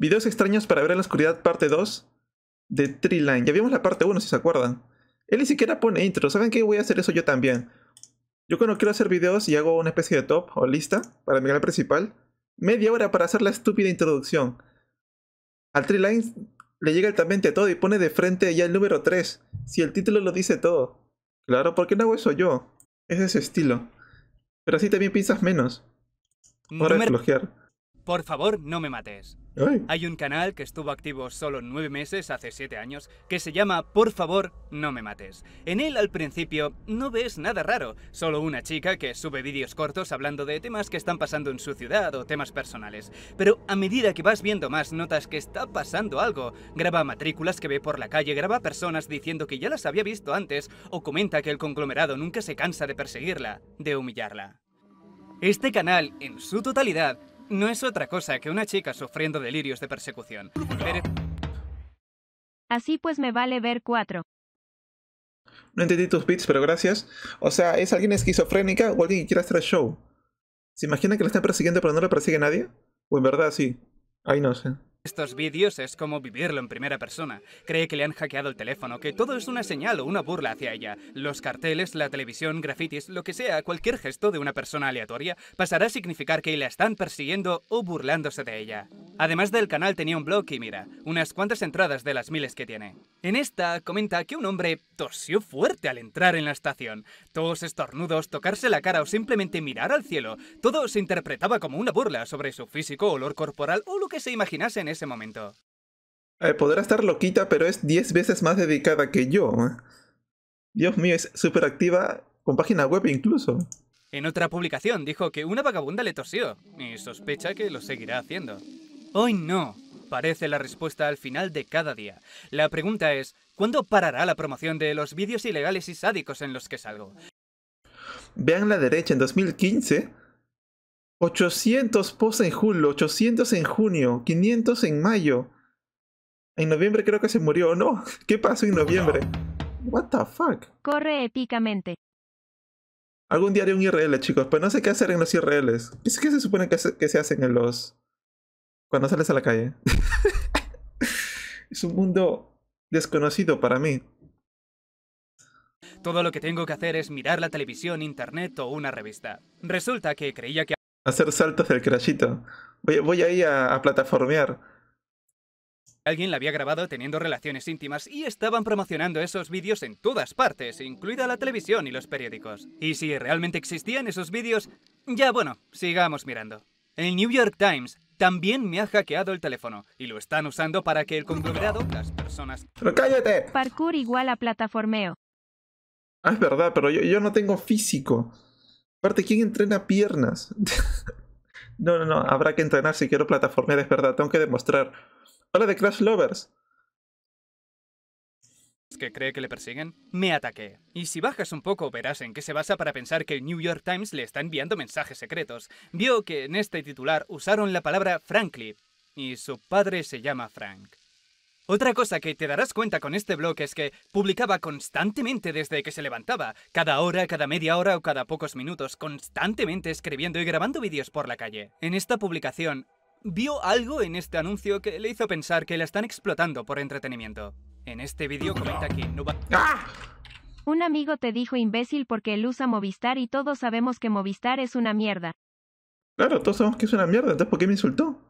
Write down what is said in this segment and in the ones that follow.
Videos extraños para ver en la oscuridad, parte 2 de triline Ya vimos la parte 1, si se acuerdan. Él ni siquiera pone intro. ¿Saben qué? Voy a hacer eso yo también. Yo cuando quiero hacer videos y hago una especie de top o lista para mi canal principal, media hora para hacer la estúpida introducción. Al Triline le llega altamente todo y pone de frente ya el número 3. Si el título lo dice todo. Claro, ¿por qué no hago eso yo? Es ese estilo. Pero así también piensas menos. Por favor, no me mates. Hay un canal que estuvo activo solo nueve meses, hace siete años, que se llama Por favor, no me mates. En él, al principio, no ves nada raro, solo una chica que sube vídeos cortos hablando de temas que están pasando en su ciudad o temas personales. Pero a medida que vas viendo más, notas que está pasando algo. Graba matrículas que ve por la calle, graba personas diciendo que ya las había visto antes o comenta que el conglomerado nunca se cansa de perseguirla, de humillarla. Este canal, en su totalidad, no es otra cosa que una chica sufriendo delirios de persecución. Así pues me vale ver cuatro. No entendí tus bits, pero gracias. O sea, ¿es alguien esquizofrénica o alguien que quiere hacer el show? ¿Se imagina que la están persiguiendo pero no la persigue nadie? ¿O en verdad sí? Ahí no sé. Estos vídeos es como vivirlo en primera persona. Cree que le han hackeado el teléfono, que todo es una señal o una burla hacia ella. Los carteles, la televisión, grafitis, lo que sea, cualquier gesto de una persona aleatoria pasará a significar que la están persiguiendo o burlándose de ella. Además del canal tenía un blog y mira, unas cuantas entradas de las miles que tiene. En esta comenta que un hombre tosió fuerte al entrar en la estación. todos estornudos, tocarse la cara o simplemente mirar al cielo. Todo se interpretaba como una burla sobre su físico, olor corporal o lo que se imaginase ese momento. Eh, podrá estar loquita, pero es 10 veces más dedicada que yo. ¿eh? Dios mío, es súper activa con página web incluso. En otra publicación dijo que una vagabunda le tosió, y sospecha que lo seguirá haciendo. Hoy no, parece la respuesta al final de cada día. La pregunta es, ¿cuándo parará la promoción de los vídeos ilegales y sádicos en los que salgo? Vean la derecha, en 2015 800 posts en julio, 800 en junio, 500 en mayo. En noviembre creo que se murió, ¿no? ¿Qué pasó en noviembre? What the fuck? Corre épicamente. Algún día haré un IRL, chicos, pero no sé qué hacer en los IRLs. ¿Qué, se supone que se, que se hacen en los... cuando sales a la calle? es un mundo desconocido para mí. Todo lo que tengo que hacer es mirar la televisión, internet o una revista. Resulta que creía que hacer saltos del crashito. Voy, voy ahí a, plataformear. Alguien la había grabado teniendo relaciones íntimas y estaban promocionando esos vídeos en todas partes, incluida la televisión y los periódicos. Y si realmente existían esos vídeos, ya bueno, sigamos mirando. El New York Times también me ha hackeado el teléfono y lo están usando para que el conglomerado, las personas... ¡Pero cállate! Parkour igual a plataformeo. Ah, es verdad, pero yo no tengo físico. Aparte, ¿quién entrena piernas? no, no, no, habrá que entrenar si quiero plataforma. es verdad, tengo que demostrar. Hola de Crash Lovers. ¿Que cree que le persiguen? Me ataqué. Y si bajas un poco verás en qué se basa para pensar que el New York Times le está enviando mensajes secretos. Vio que en este titular usaron la palabra Frankly y su padre se llama Frank. Otra cosa que te darás cuenta con este blog es que publicaba constantemente desde que se levantaba, cada hora, cada media hora o cada pocos minutos, constantemente escribiendo y grabando vídeos por la calle. En esta publicación, vio algo en este anuncio que le hizo pensar que la están explotando por entretenimiento. En este vídeo comenta que no va... ¡Ah! Un amigo te dijo imbécil porque él usa Movistar y todos sabemos que Movistar es una mierda. Claro, todos sabemos que es una mierda, entonces ¿por qué me insultó?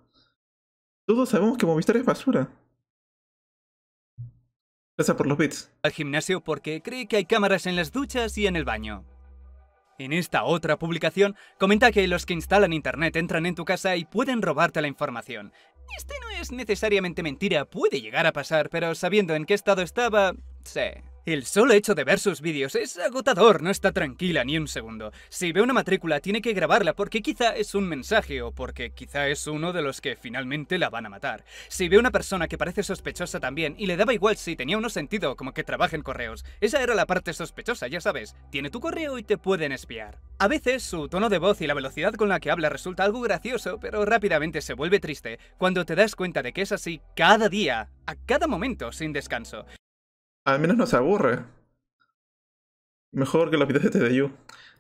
Todos sabemos que Movistar es basura por los bits. Al gimnasio porque cree que hay cámaras en las duchas y en el baño. En esta otra publicación comenta que los que instalan internet entran en tu casa y pueden robarte la información. Este no es necesariamente mentira, puede llegar a pasar, pero sabiendo en qué estado estaba, sé. El solo hecho de ver sus vídeos es agotador, no está tranquila ni un segundo. Si ve una matrícula tiene que grabarla porque quizá es un mensaje o porque quizá es uno de los que finalmente la van a matar. Si ve una persona que parece sospechosa también y le daba igual si tenía uno sentido como que trabaja en correos, esa era la parte sospechosa, ya sabes, tiene tu correo y te pueden espiar. A veces su tono de voz y la velocidad con la que habla resulta algo gracioso, pero rápidamente se vuelve triste cuando te das cuenta de que es así cada día, a cada momento, sin descanso. Al menos nos aburre. Mejor que los videos de TDU.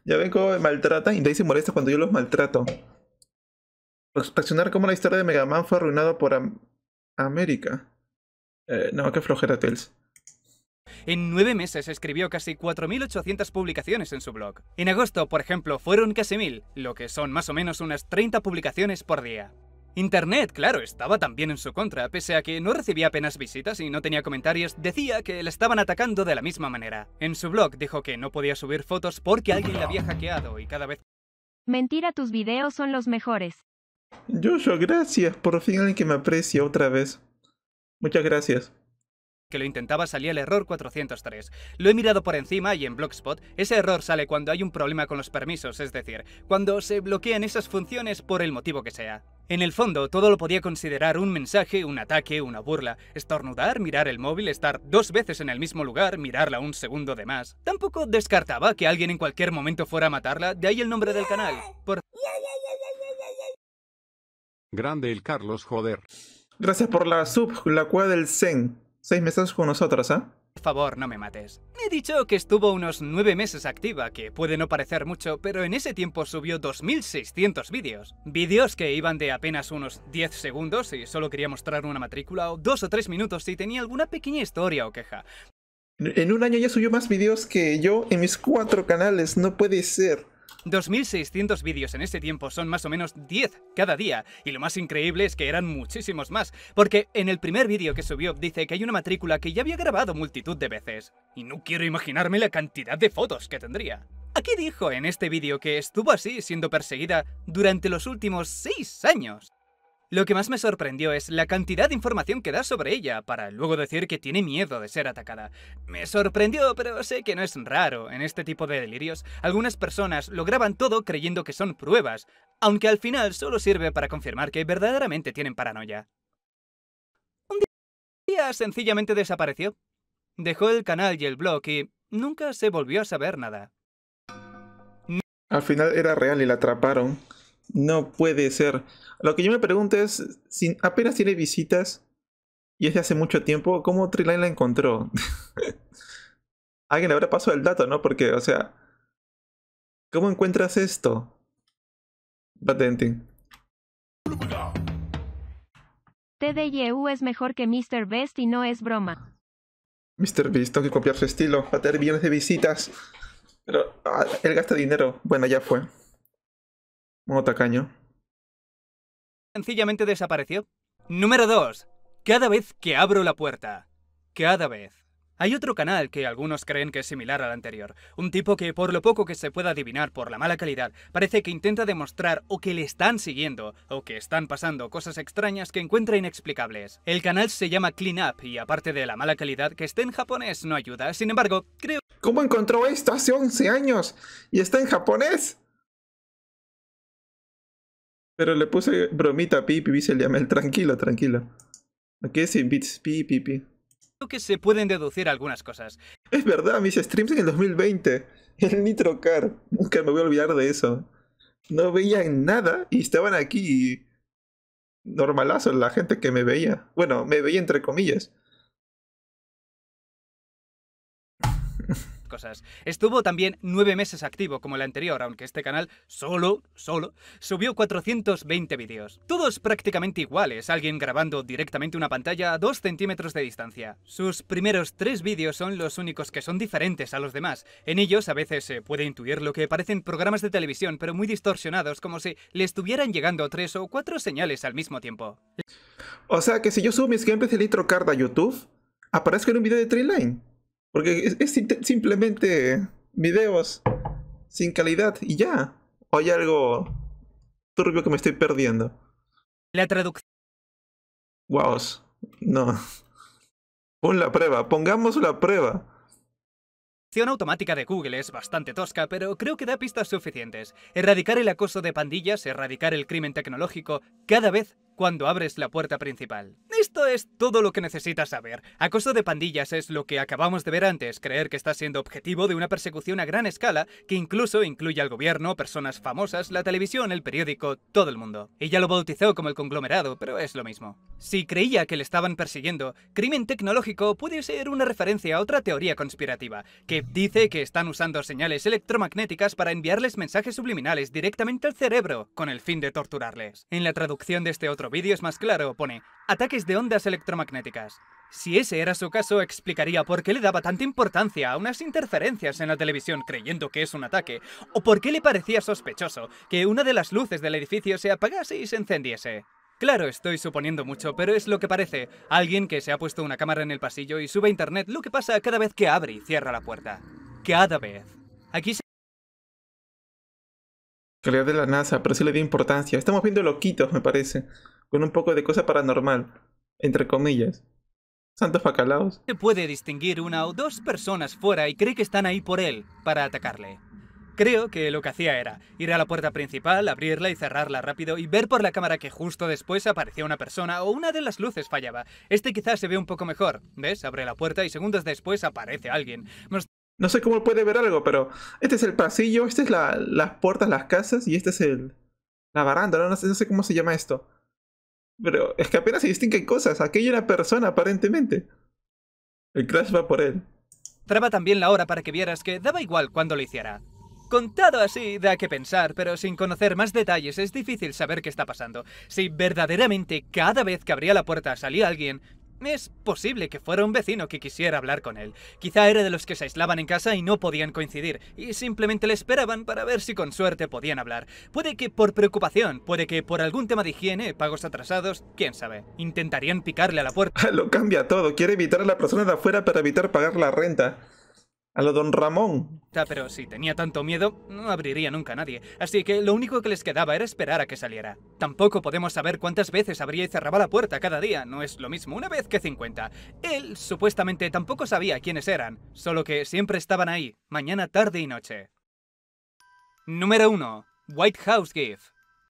Ya ven cómo me y de se molesta cuando yo los maltrato. Reaccionar como la historia de Mega Man fue arruinada por América. Eh, no, qué flojera Tales. En nueve meses escribió casi 4.800 publicaciones en su blog. En agosto, por ejemplo, fueron casi 1.000, lo que son más o menos unas 30 publicaciones por día. Internet, claro, estaba también en su contra, pese a que no recibía apenas visitas y no tenía comentarios, decía que le estaban atacando de la misma manera. En su blog dijo que no podía subir fotos porque alguien la había hackeado y cada vez... Mentira, tus videos son los mejores. Yo yo gracias, por fin alguien que me aprecia otra vez. Muchas gracias que lo intentaba salía el error 403. Lo he mirado por encima y en Blogspot ese error sale cuando hay un problema con los permisos, es decir, cuando se bloquean esas funciones por el motivo que sea. En el fondo, todo lo podía considerar un mensaje, un ataque, una burla. Estornudar, mirar el móvil, estar dos veces en el mismo lugar, mirarla un segundo de más. Tampoco descartaba que alguien en cualquier momento fuera a matarla, de ahí el nombre del canal. Por... Grande el Carlos, joder. Gracias por la sub, la cual del Zen. Seis meses con nosotras, ¿ah? ¿eh? Por favor, no me mates. Me He dicho que estuvo unos 9 meses activa, que puede no parecer mucho, pero en ese tiempo subió 2.600 vídeos. Vídeos que iban de apenas unos 10 segundos y solo quería mostrar una matrícula, o dos o tres minutos si tenía alguna pequeña historia o queja. En un año ya subió más vídeos que yo en mis cuatro canales, no puede ser. 2.600 vídeos en ese tiempo son más o menos 10 cada día, y lo más increíble es que eran muchísimos más, porque en el primer vídeo que subió dice que hay una matrícula que ya había grabado multitud de veces, y no quiero imaginarme la cantidad de fotos que tendría. Aquí dijo en este vídeo que estuvo así siendo perseguida durante los últimos 6 años. Lo que más me sorprendió es la cantidad de información que da sobre ella, para luego decir que tiene miedo de ser atacada. Me sorprendió, pero sé que no es raro. En este tipo de delirios, algunas personas lo graban todo creyendo que son pruebas, aunque al final solo sirve para confirmar que verdaderamente tienen paranoia. Un día sencillamente desapareció. Dejó el canal y el blog y nunca se volvió a saber nada. Al final era real y la atraparon. No puede ser. Lo que yo me pregunto es, si apenas tiene visitas y es de hace mucho tiempo, ¿cómo Triline la encontró? Alguien le habrá pasado el dato, ¿no? Porque, o sea, ¿cómo encuentras esto? patenting? TDYU es mejor que Mr. Best y no es broma. Mr. Best, tengo que copiar su estilo, va a tener millones de visitas. Pero ah, él gasta dinero. Bueno, ya fue tacaño. Sencillamente desapareció. Número 2. Cada vez que abro la puerta. Cada vez. Hay otro canal que algunos creen que es similar al anterior. Un tipo que, por lo poco que se pueda adivinar por la mala calidad, parece que intenta demostrar o que le están siguiendo o que están pasando cosas extrañas que encuentra inexplicables. El canal se llama Clean Up y aparte de la mala calidad, que esté en japonés no ayuda. Sin embargo, creo... ¿Cómo encontró esto hace 11 años? ¿Y está en japonés? Pero le puse bromita, a pipi, dice el Tranquilo, tranquilo. Aquí sin bits, pipi, pipi. Creo que se pueden deducir algunas cosas. Es verdad, mis streams en el 2020. El Nitro Car. Nunca me voy a olvidar de eso. No veían nada y estaban aquí. Normalazo la gente que me veía. Bueno, me veía entre comillas. cosas. Estuvo también nueve meses activo como el anterior, aunque este canal solo, solo, subió 420 vídeos. Todos prácticamente iguales, alguien grabando directamente una pantalla a dos centímetros de distancia. Sus primeros tres vídeos son los únicos que son diferentes a los demás. En ellos a veces se puede intuir lo que parecen programas de televisión, pero muy distorsionados, como si le estuvieran llegando tres o cuatro señales al mismo tiempo. O sea que si yo subo mis gameplays de Litro Card a YouTube, aparezco en un vídeo de Triline. Porque es, simplemente videos sin calidad y ya. O hay algo turbio que me estoy perdiendo. La traducción. Guau, No. Pon la prueba, pongamos la prueba. La traducción automática de Google es bastante tosca, pero creo que da pistas suficientes. Erradicar el acoso de pandillas, erradicar el crimen tecnológico, cada vez cuando abres la puerta principal. Esto es todo lo que necesitas saber. Acoso de pandillas es lo que acabamos de ver antes, creer que está siendo objetivo de una persecución a gran escala que incluso incluye al gobierno, personas famosas, la televisión, el periódico, todo el mundo. Y ya lo bautizó como el conglomerado, pero es lo mismo. Si creía que le estaban persiguiendo, crimen tecnológico puede ser una referencia a otra teoría conspirativa, que dice que están usando señales electromagnéticas para enviarles mensajes subliminales directamente al cerebro, con el fin de torturarles. En la traducción de este otro vídeo es más claro, pone ataques de ondas electromagnéticas. Si ese era su caso, explicaría por qué le daba tanta importancia a unas interferencias en la televisión creyendo que es un ataque, o por qué le parecía sospechoso que una de las luces del edificio se apagase y se encendiese. Claro, estoy suponiendo mucho, pero es lo que parece. Alguien que se ha puesto una cámara en el pasillo y sube a internet lo que pasa cada vez que abre y cierra la puerta. Cada vez. Aquí se de la NASA, pero sí le dio importancia. Estamos viendo loquitos, me parece, con un poco de cosa paranormal entre comillas. Santos facalaos. Se puede distinguir una o dos personas fuera y cree que están ahí por él, para atacarle. Creo que lo que hacía era ir a la puerta principal, abrirla y cerrarla rápido y ver por la cámara que justo después aparecía una persona o una de las luces fallaba. Este quizás se ve un poco mejor. ¿Ves? Abre la puerta y segundos después aparece alguien. no sé cómo puede ver algo, pero este es el pasillo, este es la, las puertas, las casas y este es el la baranda, ¿no? No, no sé cómo se llama esto. Pero es que apenas se distinguen cosas. Aquella una persona, aparentemente. El Crash va por él. Traba también la hora para que vieras que daba igual cuando lo hiciera. Contado así, da que pensar, pero sin conocer más detalles es difícil saber qué está pasando. Si verdaderamente cada vez que abría la puerta salía alguien, es posible que fuera un vecino que quisiera hablar con él. Quizá era de los que se aislaban en casa y no podían coincidir, y simplemente le esperaban para ver si con suerte podían hablar. Puede que por preocupación, puede que por algún tema de higiene, pagos atrasados, quién sabe. Intentarían picarle a la puerta. Lo cambia todo, quiere evitar a la persona de afuera para evitar pagar la renta. A lo don Ramón. Ah, pero si tenía tanto miedo, no abriría nunca a nadie. Así que lo único que les quedaba era esperar a que saliera. Tampoco podemos saber cuántas veces abría y cerraba la puerta cada día. No es lo mismo una vez que 50. Él, supuestamente, tampoco sabía quiénes eran. Solo que siempre estaban ahí, mañana, tarde y noche. Número 1. White House Gift.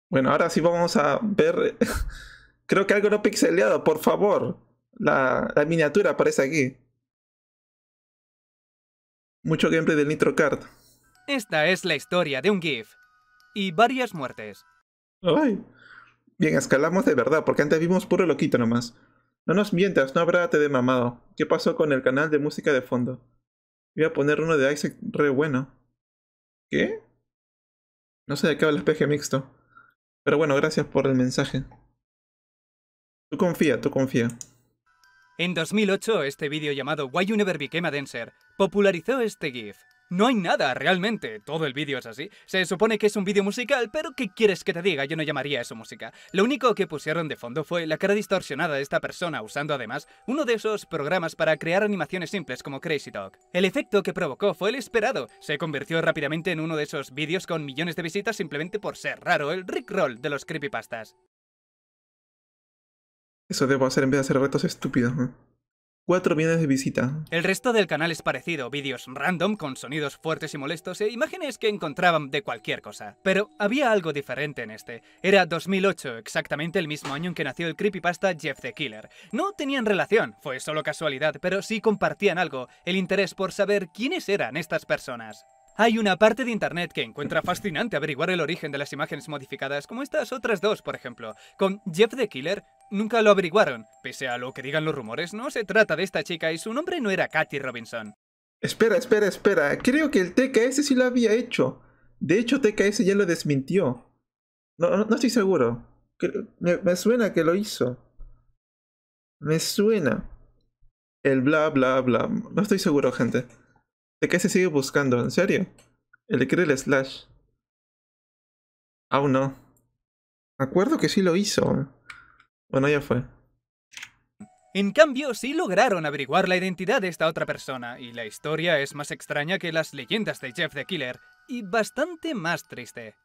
Bueno, ahora sí vamos a ver... Creo que algo no pixeleado, por favor. la miniatura aparece aquí. Mucho gameplay del Nitro Kart. Esta es la historia de un GIF. Y varias muertes. ¡Ay! Bien, escalamos de verdad, porque antes vimos puro loquito nomás. No nos mientas, no habrá te de mamado. ¿Qué pasó con el canal de música de fondo? Voy a poner uno de Isaac re bueno. ¿Qué? No sé de qué el espejo mixto. Pero bueno, gracias por el mensaje. Tú confía, tú confía. En 2008, este vídeo llamado Why You Never Became a Dancer popularizó este GIF. No hay nada, realmente, todo el vídeo es así. Se supone que es un vídeo musical, pero ¿qué quieres que te diga? Yo no llamaría eso música. Lo único que pusieron de fondo fue la cara distorsionada de esta persona, usando además uno de esos programas para crear animaciones simples como Crazy Talk. El efecto que provocó fue el esperado. Se convirtió rápidamente en uno de esos vídeos con millones de visitas simplemente por ser raro, el Rickroll de los creepypastas. Eso debo hacer en vez de hacer retos estúpidos. cuatro 4 de visita. El resto del canal es parecido, vídeos random con sonidos fuertes y molestos e imágenes que encontraban de cualquier cosa. Pero había algo diferente en este. Era 2008, exactamente el mismo año en que nació el creepypasta Jeff the Killer. No tenían relación, fue solo casualidad, pero sí compartían algo, el interés por saber quiénes eran estas personas. Hay una parte de internet que encuentra fascinante averiguar el origen de las imágenes modificadas, como estas otras dos, por ejemplo. Con Jeff the Killer nunca lo averiguaron. Pese a lo que digan los rumores, no se trata de esta chica y su nombre no era Katy Robinson. Espera, espera, espera. Creo que el TKS sí lo había hecho. De hecho, TKS ya lo desmintió. No, no, estoy seguro. Me, suena que lo hizo. Me suena. El bla, bla, bla. No estoy seguro, gente. TKS sigue buscando, ¿en serio? El cree el slash. Aún no. Me acuerdo que sí lo hizo. Bueno, ya fue. En cambio, sí lograron averiguar la identidad de esta otra persona, y la historia es más extraña que las leyendas de Jeff the Killer, y bastante más triste.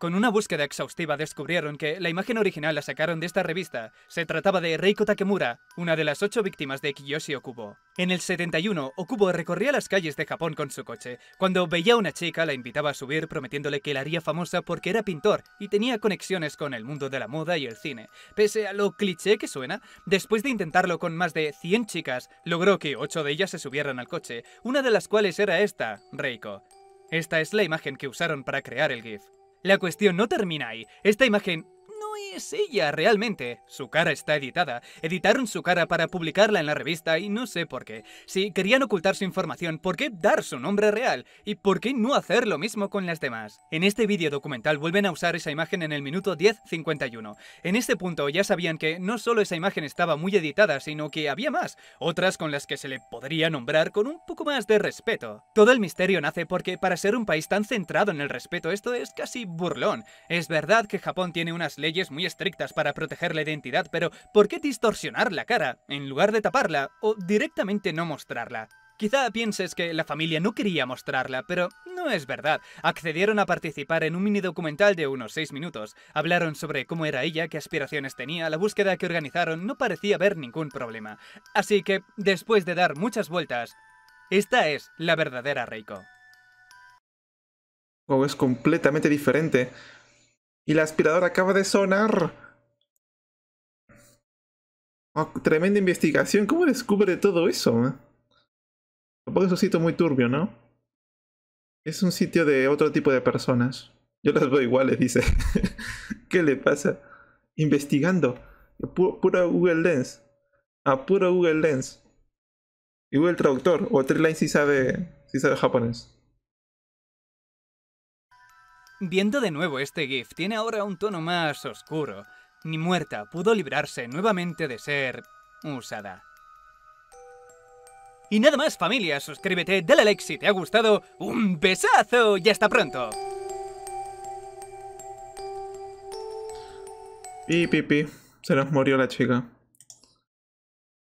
Con una búsqueda exhaustiva descubrieron que la imagen original la sacaron de esta revista. Se trataba de Reiko Takemura, una de las ocho víctimas de Kiyoshi Okubo. En el 71, Okubo recorría las calles de Japón con su coche. Cuando veía a una chica, la invitaba a subir prometiéndole que la haría famosa porque era pintor y tenía conexiones con el mundo de la moda y el cine. Pese a lo cliché que suena, después de intentarlo con más de 100 chicas, logró que ocho de ellas se subieran al coche, una de las cuales era esta, Reiko. Esta es la imagen que usaron para crear el GIF. La cuestión no termina ahí. Esta imagen es ya realmente. Su cara está editada. Editaron su cara para publicarla en la revista y no sé por qué. Si querían ocultar su información, ¿por qué dar su nombre real? ¿Y por qué no hacer lo mismo con las demás? En este vídeo documental vuelven a usar esa imagen en el minuto 10.51. En este punto ya sabían que no solo esa imagen estaba muy editada, sino que había más, otras con las que se le podría nombrar con un poco más de respeto. Todo el misterio nace porque para ser un país tan centrado en el respeto esto es casi burlón. Es verdad que Japón tiene unas leyes muy estrictas para proteger la identidad, pero ¿por qué distorsionar la cara en lugar de taparla o directamente no mostrarla? Quizá pienses que la familia no quería mostrarla, pero no es verdad. Accedieron a participar en un mini documental de unos 6 minutos. Hablaron sobre cómo era ella, qué aspiraciones tenía, la búsqueda que organizaron, no parecía haber ningún problema. Así que, después de dar muchas vueltas, esta es la verdadera Reiko. Wow, es completamente diferente. Y la aspiradora acaba de sonar. Oh, tremenda investigación. ¿Cómo descubre todo eso? Tampoco es un sitio muy turbio, ¿no? Es un sitio de otro tipo de personas. Yo las veo iguales, dice. ¿Qué le pasa? Investigando. Puro, pura Google Lens. A ah, puro Google Lens. Y Google Traductor. O Treeline si sabe, si sabe japonés. Viendo de nuevo este GIF, tiene ahora un tono más oscuro. Ni muerta pudo librarse nuevamente de ser usada. Y nada más familia, suscríbete, dale like si te ha gustado, un besazo y hasta pronto. Y pipi, se nos murió la chica.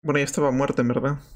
Bueno, ya estaba muerta en verdad.